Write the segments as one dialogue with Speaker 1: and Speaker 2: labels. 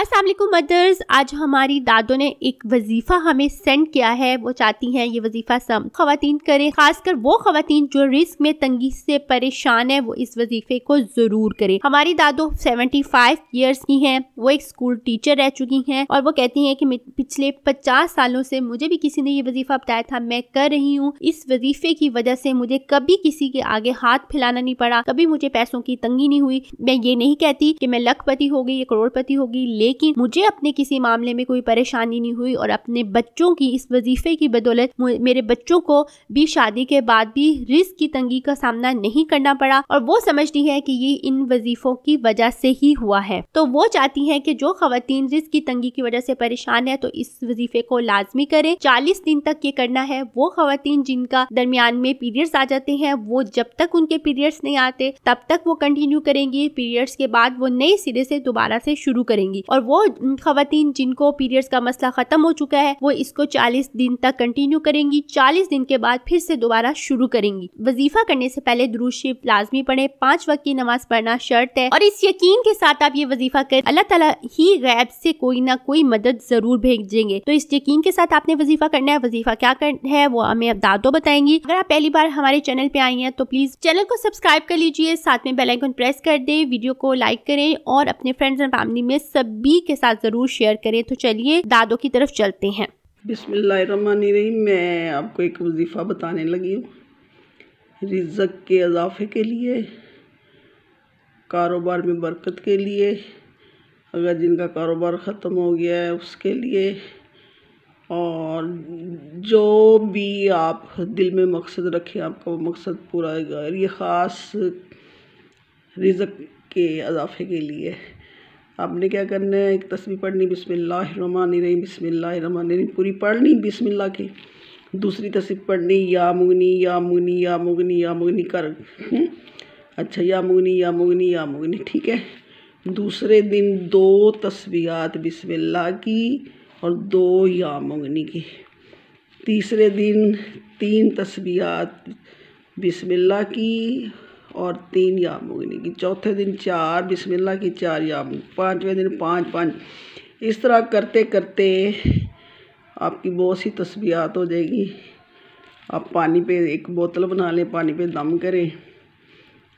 Speaker 1: असल मदर्स आज हमारी दादों ने एक वजीफ़ा हमें सेंड किया है वो चाहती हैं ये वजीफ़ा सब खातन करें खासकर वो खातन जो रिस्क में तंगी से परेशान है वो इस वजीफ़े को ज़रूर करें हमारी दादो 75 फाइव ईयर्स की हैं वो एक स्कूल टीचर रह चुकी हैं और वो कहती हैं कि पिछले 50 सालों से मुझे भी किसी ने ये वजीफ़ा बताया था मैं कर रही हूँ इस वजीफ़े की वजह से मुझे कभी किसी के आगे हाथ फैलाना नहीं पड़ा कभी मुझे पैसों की तंगी नहीं हुई मैं ये नहीं कहती कि मैं लखपति हो गई या करोड़पति होगी लेकिन मुझे अपने किसी मामले में कोई परेशानी नहीं हुई और अपने बच्चों की इस वजीफे की बदौलत मेरे बच्चों को भी शादी के बाद भी रिस्क की तंगी का सामना नहीं करना पड़ा और वो समझती है कि ये इन वजीफों की वजह से ही हुआ है तो वो चाहती है कि जो खातन रिस्क की तंगी की वजह से परेशान है तो इस वजीफे को लाजमी करें चालीस दिन तक ये करना है वो खातन जिनका दरमियान में पीरियड्स आ जाते हैं वो जब तक उनके पीरियड्स नहीं आते तब तक वो कंटिन्यू करेंगी पीरियड्स के बाद वो नए सिरे से दोबारा से शुरू करेंगी और वो खातन जिनको पीरियड्स का मसला ख़त्म हो चुका है वो इसको चालीस दिन तक कंटिन्यू करेंगी चालीस दिन के बाद फिर से दोबारा शुरू करेंगी वजीफा करने से पहले दुरूद लाजमी पढ़े पांच वक्त की नमाज पढ़ना शर्त है और इस यकीन के साथ आप ये वजीफा करें अल्लाह तला ही गैब से कोई ना कोई मदद जरूर भेजेंगे तो इस यकीन के साथ आपने वजीफा करना है वजीफा क्या कर है वो हमें अब दादो बताएंगी अगर आप पहली बार हमारे चैनल पे आई हैं तो प्लीज चैनल को सब्सक्राइब कर लीजिए साथ में बेलाइकन प्रेस कर दे वीडियो को लाइक करें और अपने फ्रेंड्स एंड फैमिली में सब बी के साथ ज़रूर शेयर करें तो चलिए दादों की तरफ चलते हैं
Speaker 2: बिसमीम मैं आपको एक वजीफ़ा बताने लगी हूँ रिजक के अजाफे के लिए कारोबार में बरकत के लिए अगर जिनका कारोबार ख़त्म हो गया है उसके लिए और जो भी आप दिल में मकसद रखें आपका वो मकसद पूरा होगा ये ख़ास रिजक के अजाफे के लिए आपने क्या करना है एक तस्वीर पढ़नी बिसमीम बिसमीम पूरी पढ़नी बिसमिल्ला की दूसरी तस्वीर पढ़नी या मुगनी या मुगनी या मुगनी या मुगनी कर हम्म? अच्छा या मुगनी या मुगनी या मुगनी ठीक है दूसरे दिन दो तस्वीयात बिसमिल्ला की और दो या मुगनी की तीसरे दिन तीन तस्वीयात बिसमिल्ला की और तीन या उगनी की चौथे दिन चार बिस्मिल्लाह की चार याम पाँचवें दिन पाँच पाँच इस तरह करते करते आपकी बहुत सी तस्बियात हो जाएगी आप पानी पे एक बोतल बना लें पानी पे दम करें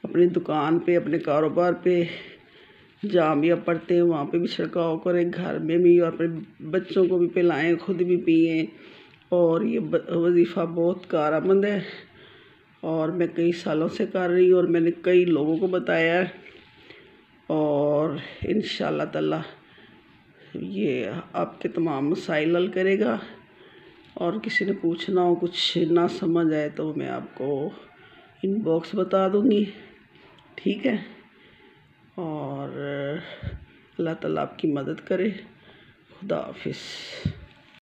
Speaker 2: अपनी दुकान पे अपने कारोबार पे जहाँ भी आप पढ़ते हैं वहाँ पे भी छिड़काव करें घर में भी और अपने बच्चों को भी पिलाएँ खुद भी पिए और ये वजीफ़ा बहुत कारामंद है और मैं कई सालों से कर रही हूँ और मैंने कई लोगों को बताया है और इन ताला ये आपके तमाम मसाइल हल करेगा और किसी ने पूछना हो कुछ ना समझ आए तो मैं आपको इनबॉक्स बता दूँगी ठीक है और अल्लाह ताला आपकी मदद करे खुदा हाफिज़